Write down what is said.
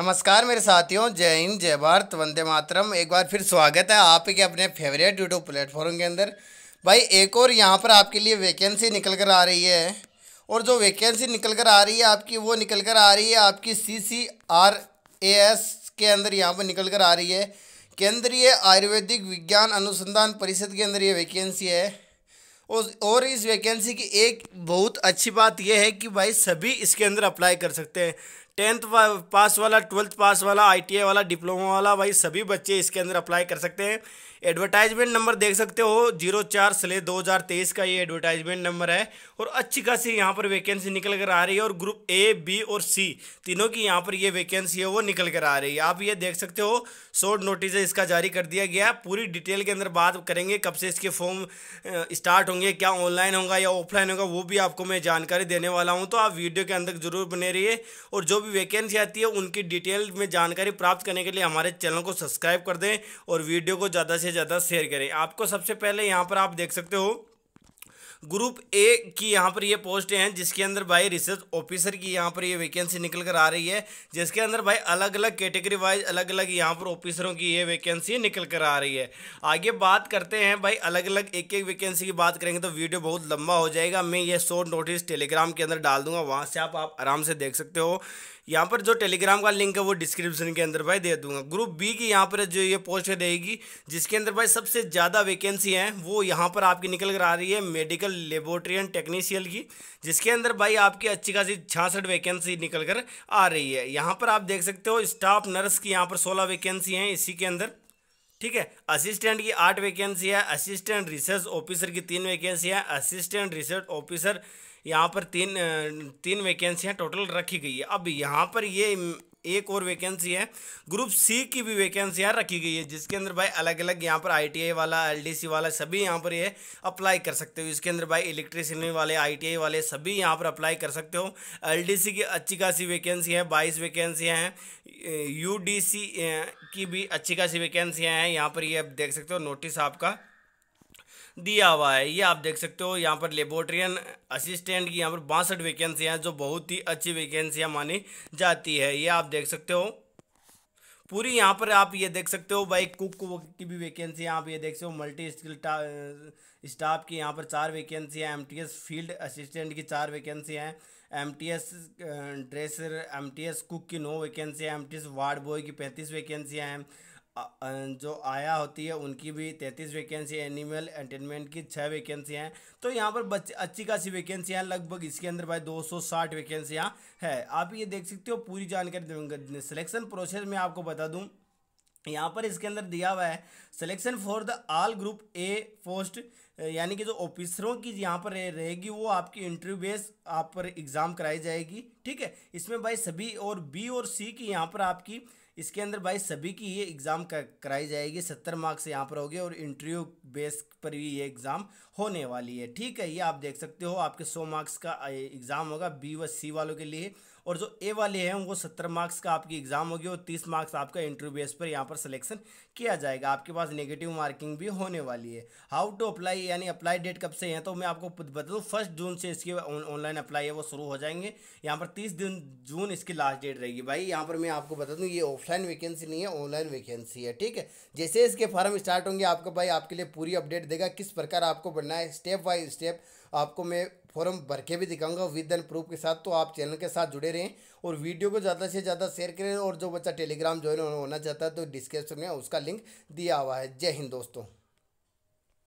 नमस्कार मेरे साथियों जय हिंद जय भारत वंदे मातरम एक बार फिर स्वागत है आपके अपने फेवरेट यूट्यूब प्लेटफॉर्म के अंदर भाई एक और यहाँ पर आपके लिए वैकेंसी निकल कर आ रही है और जो वैकेंसी निकल कर आ रही है आपकी वो निकल कर आ रही है आपकी सी सी आर ए एस के अंदर यहाँ पर निकल कर आ रही है केंद्रीय आयुर्वेदिक विज्ञान अनुसंधान परिषद के अंदर ये वैकेंसी है और इस वैकेंसी की एक बहुत अच्छी बात यह है कि भाई सभी इसके अंदर अप्लाई कर सकते हैं टेंथ पास वाला ट्वेल्थ पास वाला आईटीआई वाला डिप्लोमा वाला भाई सभी बच्चे इसके अंदर अप्लाई कर सकते हैं एडवर्टाइजमेंट नंबर देख सकते हो जीरो चार सले दो हज़ार तेईस का ये एडवर्टाइजमेंट नंबर है और अच्छी खासी यहाँ पर वैकेंसी निकल कर आ रही है और ग्रुप ए बी और सी तीनों की यहाँ पर ये वैकेंसी है वो निकल कर आ रही है आप ये देख सकते हो शॉर्ट नोटिस इसका जारी कर दिया गया पूरी डिटेल के अंदर बात करेंगे कब से इसके फॉर्म स्टार्ट होंगे क्या ऑनलाइन होगा या ऑफलाइन होगा वो भी आपको मैं जानकारी देने वाला हूँ तो आप वीडियो के अंदर जरूर बने रहिए और जो भी भी वैकेंसी आती है उनकी डिटेल में जानकारी प्राप्त करने के लिए हमारे चैनल को सब्सक्राइब कर दें और वीडियो को ज़्यादा से ज़्यादा शेयर करें आपको सबसे पहले यहाँ पर आप देख सकते हो ग्रुप ए की यहाँ पर ये पोस्ट हैं जिसके अंदर भाई रिसर्च ऑफिसर की यहाँ पर ये यह वैकेंसी निकल कर आ रही है जिसके अंदर भाई अलग अलग कैटेगरी वाइज अलग अलग यहाँ पर ऑफिसरों की ये वैकेंसी निकल कर आ रही है आगे बात करते हैं भाई अलग अलग एक एक वैकेंसी की बात करेंगे तो वीडियो बहुत लंबा हो जाएगा मैं ये शॉर्ट नोटिस टेलीग्राम के अंदर डाल दूंगा वहाँ से आप, आप आराम से देख सकते हो यहाँ पर जो टेलीग्राम का लिंक है वो डिस्क्रिप्शन के अंदर भाई दे दूंगा ग्रुप बी की यहाँ पर जो ये पोस्ट रहेगी जिसके अंदर भाई सबसे ज़्यादा वैकेंसी है वो यहाँ पर आपकी निकल कर आ रही है मेडिकल लेबोरेटरी एंड टेक्नीशियल की जिसके अंदर भाई आपकी अच्छी खासी छियासठ वैकेंसी निकल कर आ रही है यहाँ पर आप देख सकते हो स्टाफ नर्स की यहाँ पर सोलह वैकेंसी हैं इसी के अंदर ठीक है असिस्टेंट की आठ वैकेंसी है असिस्टेंट रिसर्च ऑफिसर की तीन वैकेंसी है असिस्टेंट रिसर्च ऑफिसर यहाँ पर तीन तीन वैकेंसियाँ टोटल रखी गई है अब यहाँ पर ये एक और वैकेंसी है ग्रुप सी की भी वैकेंसियाँ रखी गई है जिसके अंदर भाई अलग अलग यहाँ पर आईटीआई वाला एलडीसी वाला सभी यहाँ पर ये अप्लाई कर सकते हो इसके अंदर भाई इलेक्ट्रिशियन वाले आईटीआई वाले सभी यहाँ पर अप्लाई कर सकते हो एलडीसी की अच्छी खासी वैकेंसी है बाईस वैकेंसियाँ हैं यू की भी अच्छी खासी वैकेंसियाँ हैं यहाँ पर ये आप देख सकते हो नोटिस आपका दिया हुआ है ये आप देख सकते हो यहाँ पर लेबोरेटरियन असिस्टेंट की यहाँ पर बासठ वैकेंसियाँ जो बहुत ही अच्छी वैकेंसियाँ मानी जाती है ये आप देख सकते हो पूरी यहाँ पर आप ये देख सकते हो भाई कुक की भी वैकेंसी आप ये देख सकते हो मल्टी स्किल स्टाफ की यहाँ पर चार वैकेंसी है एमटीएस फील्ड असिस्टेंट की चार वैकेंसी है एमटीएस ड्रेसर एमटीएस कुक की नौ वैकेंसी है एमटीएस वार्ड बॉय की पैंतीस वैकेंसियाँ हैं जो आया होती है उनकी भी तैंतीस वैकेंसी एनिमल एंटेनमेंट की छः वैकेंसी हैं तो यहाँ पर बच्चे अच्छी खासी वैकेंसियाँ लगभग इसके अंदर भाई 260 वैकेंसियाँ है आप ये देख सकते हो पूरी जानकारी सिलेक्शन प्रोसेस में आपको बता दूँ यहाँ पर इसके अंदर दिया हुआ है selection for the all group A post यानी कि जो ऑफिसरों की यहाँ पर रहेगी वो आपकी इंटरव्यू बेस आप पर एग्ज़ाम कराई जाएगी ठीक है इसमें भाई सभी और बी और सी की यहाँ पर आपकी इसके अंदर भाई सभी की ये एग्ज़ाम कराई जाएगी सत्तर मार्क्स यहाँ पर होगी और इंटरव्यू बेस पर भी ये एग्ज़ाम होने वाली है ठीक है ये आप देख सकते हो आपके सौ मार्क्स का एग्ज़ाम होगा बी व सी वालों के लिए और जो ए वाले हैं उनको सत्तर मार्क्स का आपकी एग्ज़ाम होगी और तीस मार्क्स आपका इंटरव्यू बेस पर यहाँ पर सिलेक्शन किया जाएगा आपके पास नेगेटिव मार्किंग भी होने वाली है हाउ टू अप्लाई यानी अप्लाई डेट कब से है तो मैं आपको बता दूँ फर्स्ट जून से इसके ऑनलाइन अप्लाई है वो शुरू हो जाएंगे यहाँ पर तीस दिन जून इसकी लास्ट डेट रहेगी भाई यहाँ पर मैं आपको बता दूँ ये ऑफलाइन वैकेंसी नहीं है ऑनलाइन वैकेंसी है ठीक है जैसे इसके फॉर्म स्टार्ट होंगे आपको भाई आपके लिए पूरी अपडेट देगा किस प्रकार आपको बनना है स्टेप बाई स्टेप आपको मैं फॉर्म भर के भी दिखाऊंगा विद एंड प्रूफ के साथ तो आप चैनल के साथ जुड़े रहें और वीडियो को ज़्यादा से ज़्यादा शेयर करें और जो बच्चा टेलीग्राम ज्वाइन होना चाहता है तो डिस्क्रिप्शन में उसका लिंक दिया हुआ है जय हिंद दोस्तों